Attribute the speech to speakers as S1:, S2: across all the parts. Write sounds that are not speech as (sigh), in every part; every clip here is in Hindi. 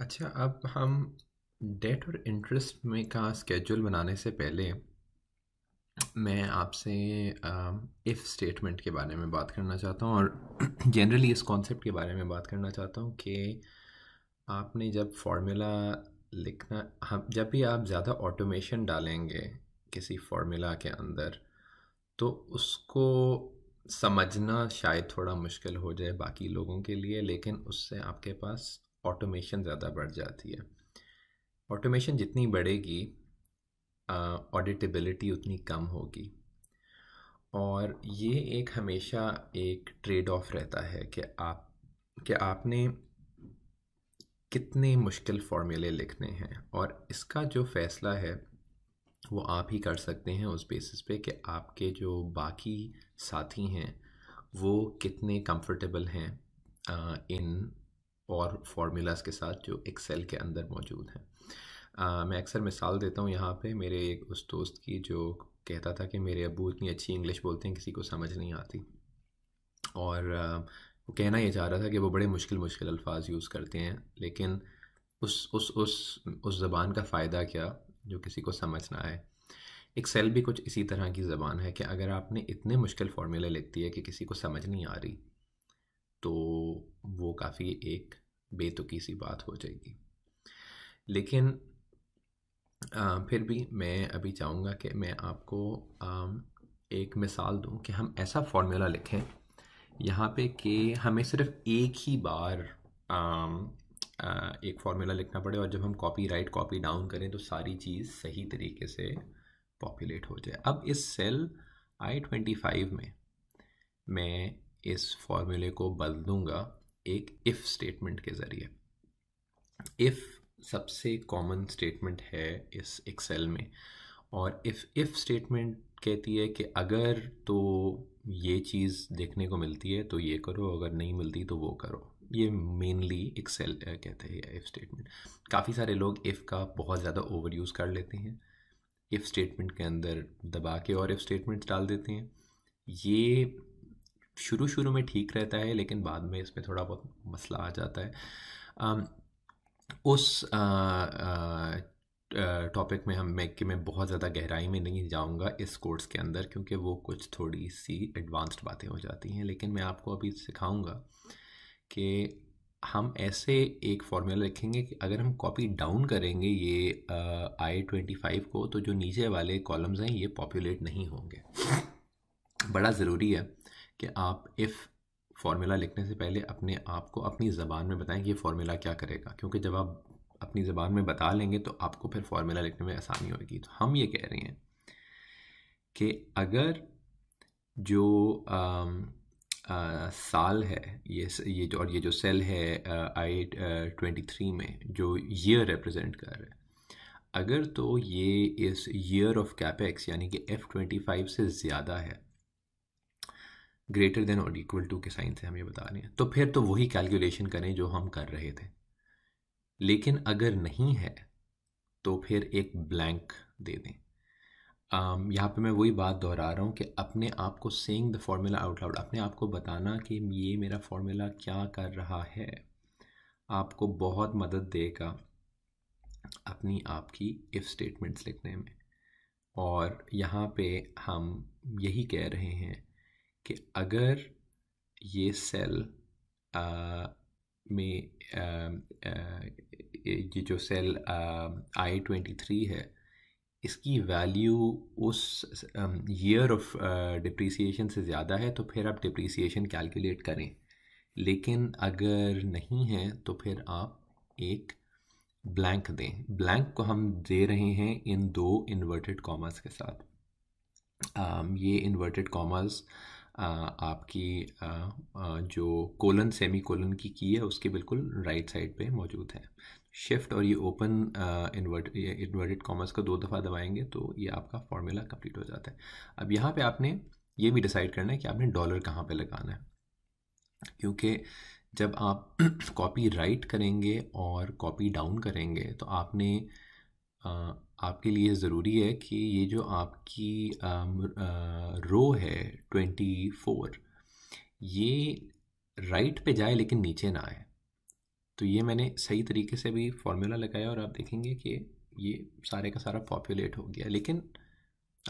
S1: अच्छा अब हम डेट और इंटरेस्ट में का स्केड्यूल बनाने से पहले मैं आपसे इफ़ स्टेटमेंट के बारे में बात करना चाहता हूँ और जनरली (clears throat) इस कॉन्सेप्ट के बारे में बात करना चाहता हूँ कि आपने जब फार्मूला लिखना हम जब भी आप ज़्यादा ऑटोमेशन डालेंगे किसी फार्मूला के अंदर तो उसको समझना शायद थोड़ा मुश्किल हो जाए बाकी लोगों के लिए लेकिन उससे आपके पास ऑटोमेशन ज़्यादा बढ़ जाती है ऑटोमेशन जितनी बढ़ेगी ऑडिटेबिलिटी उतनी कम होगी और ये एक हमेशा एक ट्रेड ऑफ रहता है कि आप कि आपने कितने मुश्किल फार्मूले लिखने हैं और इसका जो फ़ैसला है वो आप ही कर सकते हैं उस बेसिस पे कि आपके जो बाकी साथी हैं वो कितने कंफर्टेबल हैं इन और फार्मूलाज़ के साथ जो एक्सेल के अंदर मौजूद हैं मैं अक्सर मिसाल देता हूँ यहाँ पे मेरे एक उस दोस्त की जो कहता था कि मेरे अबू इतनी अच्छी इंग्लिश बोलते हैं किसी को समझ नहीं आती और आ, वो कहना ये चाह रहा था कि वो बड़े मुश्किल मुश्किल अल्फाज यूज़ करते हैं लेकिन उस उस उस उस ज़बान का फ़ायदा क्या जो किसी को समझ ना आए एक्सेल भी कुछ इसी तरह की ज़बान है कि अगर आपने इतने मुश्किल फार्मूले लिख दिए कि किसी को समझ नहीं आ रही तो वो काफ़ी एक बेतुकी सी बात हो जाएगी लेकिन आ, फिर भी मैं अभी चाहूँगा कि मैं आपको आ, एक मिसाल दूँ कि हम ऐसा फॉर्मूला लिखें यहाँ पे कि हमें सिर्फ एक ही बार आ, आ, एक फार्मूला लिखना पड़े और जब हम कॉपी राइट कॉपी डाउन करें तो सारी चीज़ सही तरीके से पॉपुलेट हो जाए अब इस सेल आई ट्वेंटी फाइव में मैं इस फॉर्मूले को बदलूँगा एक इफ़ स्टेटमेंट के ज़रिए इफ़ सबसे कॉमन स्टेटमेंट है इस एक्सेल में और इफ़ इफ़ स्टेटमेंट कहती है कि अगर तो ये चीज़ देखने को मिलती है तो ये करो अगर नहीं मिलती तो वो करो ये मेनली एक्सेल कहते हैं इफ़ स्टेटमेंट काफ़ी सारे लोग इफ़ का बहुत ज़्यादा ओवर यूज़ कर लेते हैं इफ़ स्टेटमेंट के अंदर दबा के और इफ़ स्टेटमेंट्स डाल देते हैं ये शुरू शुरू में ठीक रहता है लेकिन बाद में इसमें थोड़ा बहुत मसला आ जाता है उस टॉपिक में हम मैं कि मैं बहुत ज़्यादा गहराई में नहीं जाऊंगा इस कोर्स के अंदर क्योंकि वो कुछ थोड़ी सी एडवांस्ड बातें हो जाती हैं लेकिन मैं आपको अभी सिखाऊंगा कि हम ऐसे एक फार्मूला लिखेंगे कि अगर हम कॉपी डाउन करेंगे ये आई ट्वेंटी फाइव को तो जो नीचे वाले कॉलम्स हैं ये पॉपुलेट नहीं होंगे बड़ा ज़रूरी है कि आप इफ़ फार्मूला लिखने से पहले अपने आप को अपनी ज़बान में बताएं कि ये फार्मूला क्या करेगा क्योंकि जब आप अपनी ज़बान में बता लेंगे तो आपको फिर फार्मूला लिखने में आसानी होगी तो हम ये कह रहे हैं कि अगर जो आ, आ, साल है ये ये जो और ये जो सेल है आई ट्वेंटी थ्री में जो ईयर रिप्रेजेंट कर रहे अगर तो ये इस ईयर ऑफ कैपेक्स यानी कि एफ़ ट्वेंटी फाइव से ज़्यादा है ग्रेटर देन और इक्वल टू के साइन से हम ये बता रहे हैं तो फिर तो वही कैलकुलेशन करें जो हम कर रहे थे लेकिन अगर नहीं है तो फिर एक ब्लैंक दे दें um, यहाँ पे मैं वही बात दोहरा रहा हूँ कि अपने आप को saying the formula out loud अपने आप को बताना कि ये मेरा फार्मूला क्या कर रहा है आपको बहुत मदद देगा अपनी आपकी इफ़ स्टेटमेंट्स लिखने में और यहाँ पे हम यही कह रहे हैं कि अगर ये सेल आ, में आ, आ, ये जो सेल आई ट्वेंटी थ्री है इसकी वैल्यू उस ईयर ऑफ डिप्रीसीशन से ज़्यादा है तो फिर आप डिप्रिसिएशन कैलकुलेट करें लेकिन अगर नहीं है तो फिर आप एक ब्लैंक दें ब्लैंक को हम दे रहे हैं इन दो इन्वर्टेड कॉमर्स के साथ आ, ये इन्वर्टेड कॉमर्स आपकी जो कोलन सेमी कोलन की की है उसके बिल्कुल राइट साइड पे मौजूद है शिफ्ट और ये ओपन इन्वर्ट इन्वर्टेड कॉमर्स का दो दफ़ा दबाएंगे तो ये आपका फॉर्मूला कंप्लीट हो जाता है अब यहाँ पे आपने ये भी डिसाइड करना है कि आपने डॉलर कहाँ पे लगाना है क्योंकि जब आप कॉपी (clears throat) राइट करेंगे और कॉपी डाउन करेंगे तो आपने आपके लिए ज़रूरी है कि ये जो आपकी रो है ट्वेंटी फोर ये राइट पे जाए लेकिन नीचे ना आए तो ये मैंने सही तरीके से भी फॉर्मूला लगाया और आप देखेंगे कि ये सारे का सारा पॉपुलेट हो गया लेकिन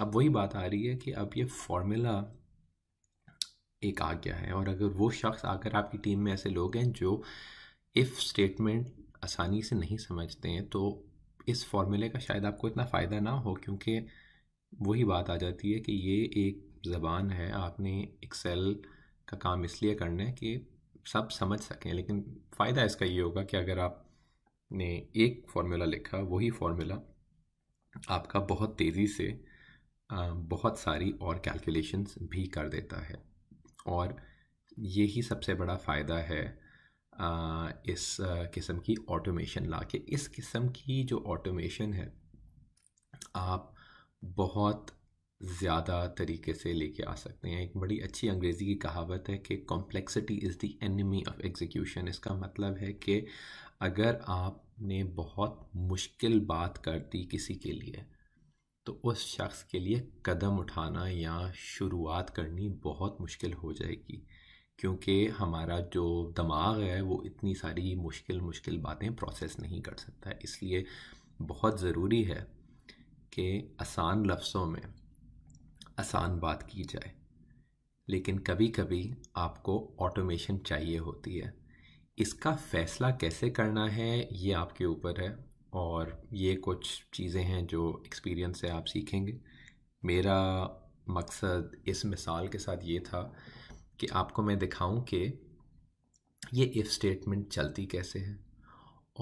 S1: अब वही बात आ रही है कि अब ये फॉर्मूला एक आ गया है और अगर वो शख्स आकर आपकी टीम में ऐसे लोग हैं जो इफ़ स्टेटमेंट आसानी से नहीं समझते हैं तो इस फॉर्मूले का शायद आपको इतना फ़ायदा ना हो क्योंकि वही बात आ जाती है कि ये एक ज़बान है आपने एक्सेल का काम इसलिए करना है कि सब समझ सकें लेकिन फ़ायदा इसका ये होगा कि अगर आपने एक फार्मूला लिखा वही फार्मूला आपका बहुत तेज़ी से बहुत सारी और कैलकुलेशंस भी कर देता है और यही सबसे बड़ा फ़ायदा है इस किस्म की ऑटोमेशन ला के इस किस्म की जो ऑटोमेशन है आप बहुत ज़्यादा तरीके से लेके आ सकते हैं एक बड़ी अच्छी अंग्रेज़ी की कहावत है कि complexity is the enemy of execution इसका मतलब है कि अगर आपने बहुत मुश्किल बात कर दी किसी के लिए तो उस शख्स के लिए कदम उठाना या शुरुआत करनी बहुत मुश्किल हो जाएगी क्योंकि हमारा जो दिमाग है वो इतनी सारी मुश्किल मुश्किल बातें प्रोसेस नहीं कर सकता इसलिए बहुत ज़रूरी है कि आसान लफ्ज़ों में आसान बात की जाए लेकिन कभी कभी आपको ऑटोमेशन चाहिए होती है इसका फ़ैसला कैसे करना है ये आपके ऊपर है और ये कुछ चीज़ें हैं जो एक्सपीरियंस से आप सीखेंगे मेरा मकसद इस मिसाल के साथ ये था कि आपको मैं दिखाऊं कि ये इफ़ स्टेटमेंट चलती कैसे है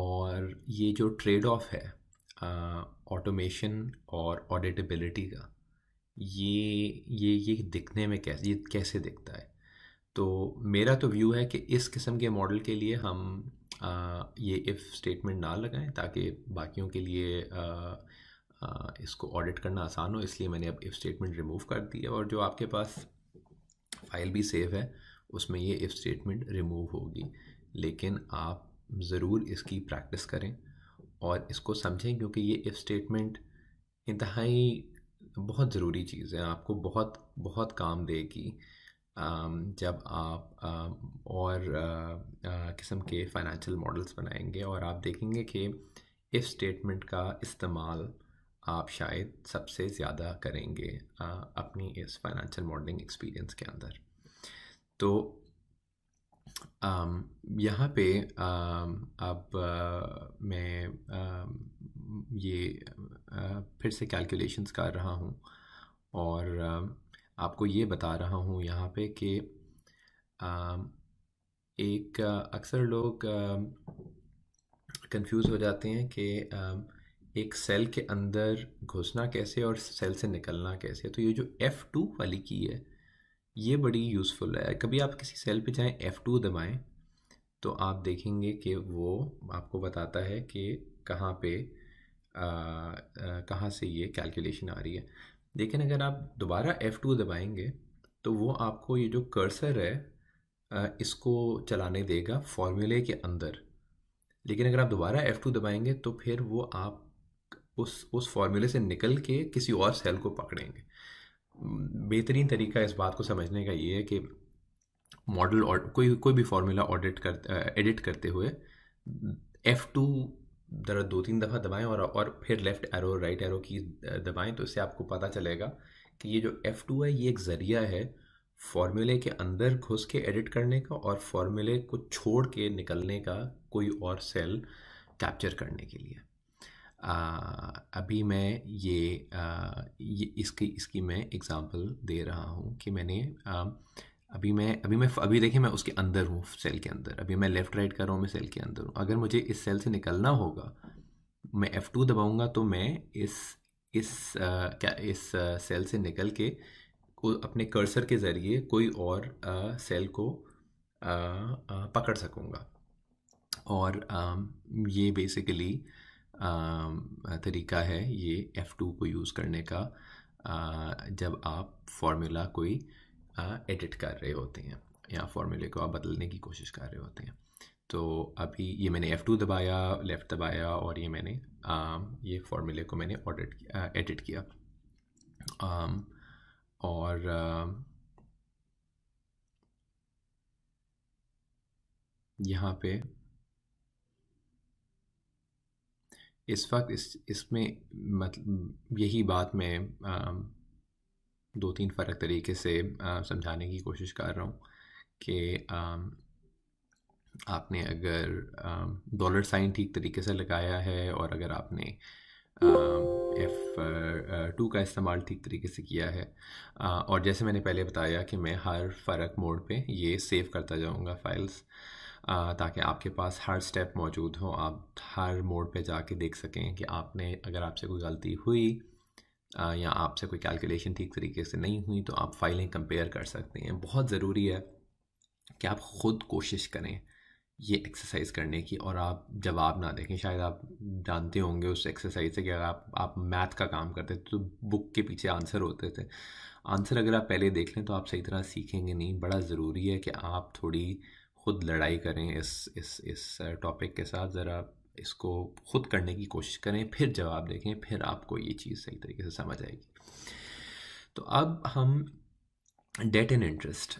S1: और ये जो ट्रेड ऑफ है ऑटोमेशन और ऑडिटेबिलिटी का ये ये ये दिखने में कैसे ये कैसे दिखता है तो मेरा तो व्यू है कि इस किस्म के मॉडल के लिए हम आ, ये इफ़ स्टेटमेंट ना लगाएं ताकि बाकियों के लिए आ, आ, इसको ऑडिट करना आसान हो इसलिए मैंने अब इफ़ स्टेटमेंट रिमूव कर दी है और जो आपके पास फाइल भी सेव है उसमें ये इफ़ स्टेटमेंट रिमूव होगी लेकिन आप ज़रूर इसकी प्रैक्टिस करें और इसको समझें क्योंकि ये इफ़ स्टेटमेंट इंतहाई बहुत ज़रूरी चीज़ है आपको बहुत बहुत काम देगी जब आप और किस्म के फाइनेंशियल मॉडल्स बनाएंगे और आप देखेंगे कि इफ़ स्टेटमेंट का इस्तेमाल आप शायद सबसे ज़्यादा करेंगे आ, अपनी इस फाइनेंशियल मॉडलिंग एक्सपीरियंस के अंदर तो यहाँ पे आ, अब आ, मैं आ, ये आ, फिर से कैलकुलेशंस कर रहा हूँ और आपको ये बता रहा हूँ यहाँ पे कि एक अक्सर लोग कंफ्यूज हो जाते हैं कि एक सेल के अंदर घुसना कैसे और सेल से निकलना कैसे तो ये जो एफ़ टू वाली की है ये बड़ी यूज़फुल है कभी आप किसी सेल पे जाएं एफ़ टू दबाएँ तो आप देखेंगे कि वो आपको बताता है कि कहाँ पे कहाँ से ये कैलकुलेशन आ रही है लेकिन अगर आप दोबारा F2 दबाएंगे तो वो आपको ये जो कर्सर है आ, इसको चलाने देगा फॉर्मूले के अंदर लेकिन अगर आप दोबारा F2 दबाएंगे तो फिर वो आप उस उस फॉर्मूले से निकल के किसी और सेल को पकड़ेंगे हम्म, बेहतरीन तरीका इस बात को समझने का ये है कि मॉडल और कोई कोई भी फार्मूला ऑडिट कर एडिट करते हुए एफ़ टू दरअसल दो तीन दफ़ा दबाएं और और फिर लेफ़्ट एरो राइट एरो की दबाएं तो इससे आपको पता चलेगा कि ये जो एफ़ टू है ये एक ज़रिया है फार्मूले के अंदर घुस के एडिट करने का और फार्मूले को छोड़ के निकलने का कोई और सेल कैप्चर करने के लिए अभी मैं ये, आ, ये इसकी इसकी मैं एग्ज़ाम्पल दे रहा हूँ कि मैंने आ, अभी मैं अभी मैं अभी देखिए मैं उसके अंदर हूँ सेल के अंदर अभी मैं लेफ़्ट राइट कर रहा हूँ मैं सेल के अंदर हूँ अगर मुझे इस सेल से निकलना होगा मैं एफ़ टू दबाऊँगा तो मैं इस इस आ, क्या इस सेल से निकल के को अपने कर्सर के ज़रिए कोई और आ, सेल को आ, आ, पकड़ सकूँगा और आ, ये बेसिकली तरीका है ये F2 को यूज़ करने का जब आप फार्मूला कोई एडिट कर रहे होते हैं या फार्मूले को आप बदलने की कोशिश कर रहे होते हैं तो अभी ये मैंने F2 दबाया लेफ़्ट दबाया और ये मैंने ये फार्मूले को मैंने ऑडिट एडिट किया और यहाँ पे इस वक्त इस इसमें मतलब यही बात मैं दो तीन फ़र्क तरीके से समझाने की कोशिश कर रहा हूँ कि आपने अगर डॉलर साइन ठीक तरीके से लगाया है और अगर आपने एफ़ टू का इस्तेमाल ठीक तरीके से किया है और जैसे मैंने पहले बताया कि मैं हर फ़र्क मोड पे ये सेव करता जाऊँगा फाइल्स ताकि आपके पास हर स्टेप मौजूद हो आप हर मोड पे जाके देख सकें कि आपने अगर आपसे कोई गलती हुई या आपसे कोई कैलकुलेशन ठीक तरीके से नहीं हुई तो आप फाइलें कंपेयर कर सकते हैं बहुत ज़रूरी है कि आप ख़ुद कोशिश करें ये एक्सरसाइज करने की और आप जवाब ना देखें शायद आप जानते होंगे उस एक्सरसाइज से कि अगर आप आप मैथ का काम करते थे तो बुक के पीछे आंसर होते थे आंसर अगर आप पहले देख लें तो आप सही तरह सीखेंगे नहीं बड़ा ज़रूरी है कि आप थोड़ी खुद लड़ाई करें इस इस इस टॉपिक के साथ ज़रा इसको खुद करने की कोशिश करें फिर जवाब देखें फिर आपको ये चीज़ सही तरीके से समझ आएगी तो अब हम डेट एंड इंटरेस्ट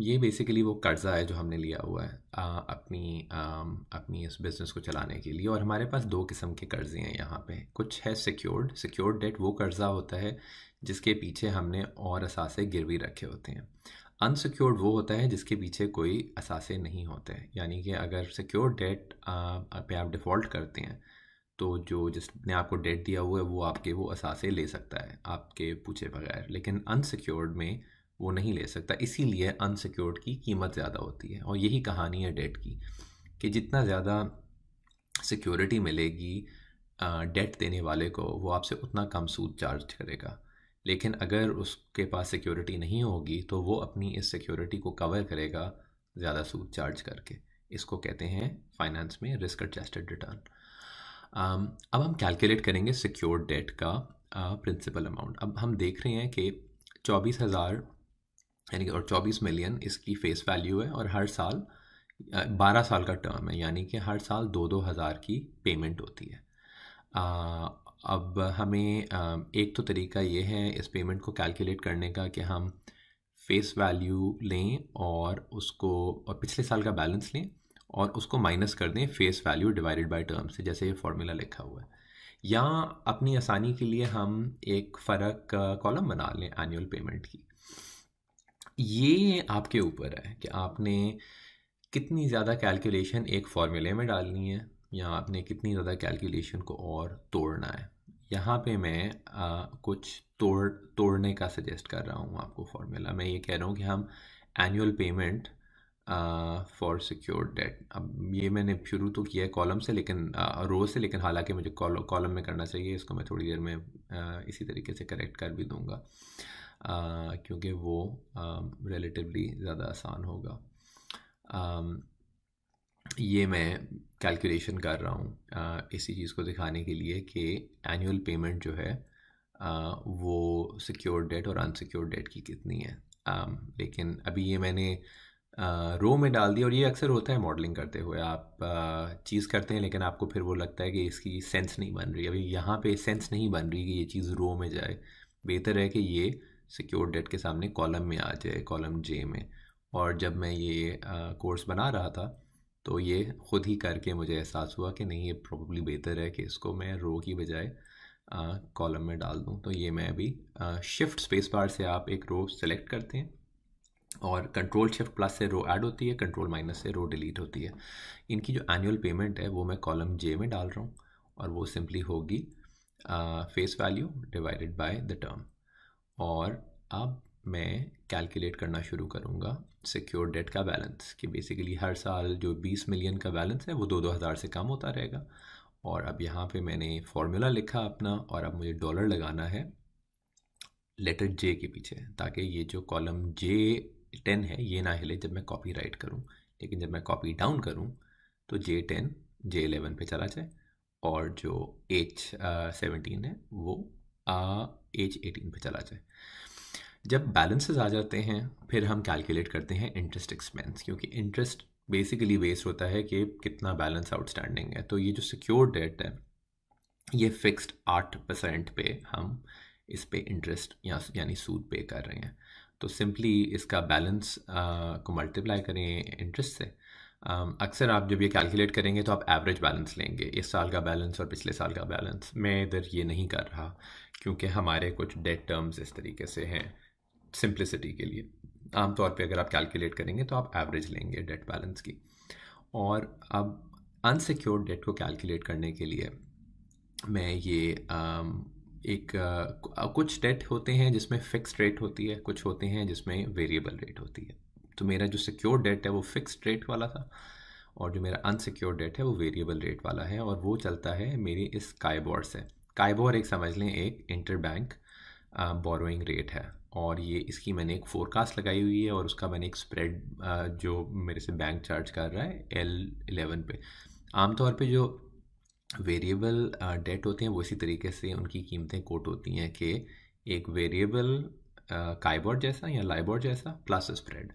S1: ये बेसिकली वो कर्ज़ा है जो हमने लिया हुआ है आ, अपनी आ, um, अपनी इस बिज़नेस को चलाने के लिए और हमारे पास दो किस्म के कर्ज़े हैं यहाँ पे कुछ है सिक्योर्ड सिक्योर्ड डेट वो कर्ज़ा होता है जिसके पीछे हमने और असासे गिरवी रखे होते हैं अनसिक्योर्ड वो होता है जिसके पीछे कोई असासे नहीं होते हैं यानी कि अगर सिक्योर्ड डेट पे आप डिफ़ॉल्ट करते हैं तो जो जिसने आपको डेट दिया हुआ है वो आपके वो असासे ले सकता है आपके पूछे बगैर लेकिन अनसिक्योर्ड में वो नहीं ले सकता इसीलिए अनसिक्योर्ड की कीमत ज़्यादा होती है और यही कहानी है डेट की कि जितना ज़्यादा सिक्योरिटी मिलेगी डेट देने वाले को वो आपसे उतना कम सूद चार्ज करेगा लेकिन अगर उसके पास सिक्योरिटी नहीं होगी तो वो अपनी इस सिक्योरिटी को कवर करेगा ज़्यादा सूद चार्ज करके इसको कहते हैं फाइनेंस में रिस्क एडजस्टेड रिटर्न अब हम कैलकुलेट करेंगे सिक्योर डेट का प्रिंसिपल uh, अमाउंट अब हम देख रहे हैं कि चौबीस हज़ार यानी कि और चौबीस मिलियन इसकी फेस वैल्यू है और हर साल uh, बारह साल का टर्म है यानी कि हर साल दो दो हज़ार की पेमेंट होती है uh, अब हमें एक तो तरीका ये है इस पेमेंट को कैलकुलेट करने का कि हम फेस वैल्यू लें और उसको और पिछले साल का बैलेंस लें और उसको माइनस कर दें face value divided by terms से जैसे ये फार्मूला लिखा हुआ है या अपनी आसानी के लिए हम एक फ़र्क कॉलम बना लें एनुअल पेमेंट की ये आपके ऊपर है कि आपने कितनी ज़्यादा कैलकुलेशन एक फार्मूले में डालनी है यहाँ आपने कितनी ज़्यादा कैलकुलेशन को और तोड़ना है यहाँ पे मैं आ, कुछ तोड़ तोड़ने का सजेस्ट कर रहा हूँ आपको फार्मूला मैं ये कह रहा हूँ कि हम annual payment for secure debt अब ये मैंने शुरू तो किया है कॉलम से लेकिन रोज़ से लेकिन हालांकि मुझे कॉलम में करना चाहिए इसको मैं थोड़ी देर में आ, इसी तरीके से करेक्ट कर भी दूँगा क्योंकि वो रिलेटिवली ज़्यादा आसान होगा ये मैं कैलकुलेशन कर रहा हूँ इसी चीज़ को दिखाने के लिए कि एनुअल पेमेंट जो है आ, वो सिक्योर डेट और अनसिक्योर डेट की कितनी है आ, लेकिन अभी ये मैंने रो में डाल दिया और ये अक्सर होता है मॉडलिंग करते हुए आप चीज़ करते हैं लेकिन आपको फिर वो लगता है कि इसकी सेंस नहीं बन रही अभी यहाँ पे सेंस नहीं बन रही कि ये चीज़ रो में जाए बेहतर है कि ये सिक्योर डेट के सामने कॉलम में आ जाए कॉलम जे में और जब मैं ये कोर्स बना रहा था तो ये ख़ुद ही करके मुझे एहसास हुआ कि नहीं ये प्रॉब्ली बेहतर है कि इसको मैं रो की बजाय कॉलम में डाल दूँ तो ये मैं अभी शिफ्ट स्पेस बार से आप एक रो सेलेक्ट करते हैं और कंट्रोल शिफ्ट प्लस से रो ऐड होती है कंट्रोल माइनस से रो डिलीट होती है इनकी जो एनुअल पेमेंट है वो मैं कॉलम जे में डाल रहा हूँ और वो सिंपली होगी face value divided by the term और अब मैं कैलकुलेट करना शुरू करूँगा सिक्योर डेट का बैलेंस कि बेसिकली हर साल जो 20 मिलियन का बैलेंस है वो दो दो हज़ार से कम होता रहेगा और अब यहाँ पे मैंने फार्मूला लिखा अपना और अब मुझे डॉलर लगाना है लेटर जे के पीछे ताकि ये जो कॉलम जे टेन है ये ना हिले जब मैं कॉपी राइट करूँ लेकिन जब मैं कॉपी डाउन करूँ तो जे टेन जे एलेवन पर चला जाए और जो एच सेवनटीन uh, है वो एच एटीन पर चला जाए जब बैलेंसेज आ जाते हैं फिर हम कैलकुलेट करते हैं इंटरेस्ट एक्सपेंस क्योंकि इंटरेस्ट बेसिकली बेस्ड होता है कि कितना बैलेंस आउटस्टैंडिंग है तो ये जो सिक्योर डेट है ये फिक्स्ड आठ परसेंट पे हम इस पे इंटरेस्ट या यानी सूद पे कर रहे हैं तो सिंपली इसका बैलेंस को मल्टीप्लाई करें इंटरेस्ट से अक्सर आप जब ये कैलकुलेट करेंगे तो आप एवरेज बैलेंस लेंगे इस साल का बैलेंस और पिछले साल का बैलेंस मैं इधर ये नहीं कर रहा क्योंकि हमारे कुछ डेट टर्म्स इस तरीके से हैं सिंप्लिसिटी के लिए आमतौर पे अगर आप कैलकुलेट करेंगे तो आप एवरेज लेंगे डेट बैलेंस की और अब अनसिक्योर्ड डेट को कैलकुलेट करने के लिए मैं ये एक कुछ डेट होते हैं जिसमें फ़िक्स रेट होती है कुछ होते हैं जिसमें वेरिएबल रेट होती है तो मेरा जो सिक्योर डेट है वो फिक्स रेट वाला था और जो मेरा अनसिक्योर डेट है वो वेरिएबल रेट वाला है और वो चलता है मेरे इस काइबोर से काइबोर एक समझ लें एक इंटर बैंक बोरोइंग रेट है और ये इसकी मैंने एक फोरकास्ट लगाई हुई है और उसका मैंने एक स्प्रेड जो मेरे से बैंक चार्ज कर रहा है एल एलेवन पे आमतौर पे जो वेरिएबल डेट होते हैं वो इसी तरीके से उनकी कीमतें कोट होती हैं कि एक वेरिएबल काइबोर्ड जैसा या लाइबॉर्ड जैसा प्लस स्प्रेड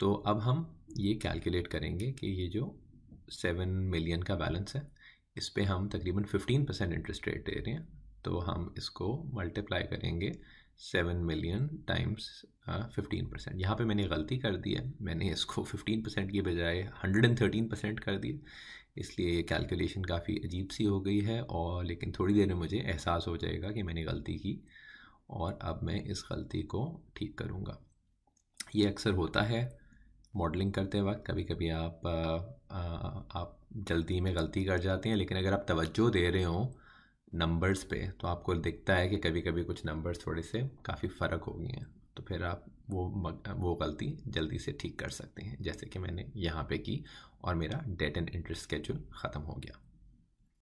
S1: तो अब हम ये कैलकुलेट करेंगे कि ये जो सेवन मिलियन का बैलेंस है इस पर हम तकरीबन फिफ्टीन परसेंट इंटरेस्ट रेट दे रहे हैं तो हम इसको मल्टीप्लाई करेंगे seven million times fifteen percent यहाँ पर मैंने गलती कर दी है मैंने इसको फिफ्टीन परसेंट की बजाय हंड्रेड एंड थर्टीन परसेंट कर दिया इसलिए ये कैलकुलेशन काफ़ी अजीब सी हो गई है और लेकिन थोड़ी देर में मुझे एहसास हो जाएगा कि मैंने गलती की और अब मैं इस गलती को ठीक करूँगा ये अक्सर होता है मॉडलिंग करते वक्त कभी कभी आप आ, आ, आप जल्दी में गलती कर जाते हैं लेकिन अगर आप तवज्जो दे रहे हों नंबर्स पे तो आपको दिखता है कि कभी कभी कुछ नंबर्स थोड़े से काफ़ी फ़र्क हो गए हैं तो फिर आप वो वो गलती जल्दी से ठीक कर सकते हैं जैसे कि मैंने यहाँ पे की और मेरा डेट एंड इंटरेस्ट स्केड्यूल ख़त्म हो गया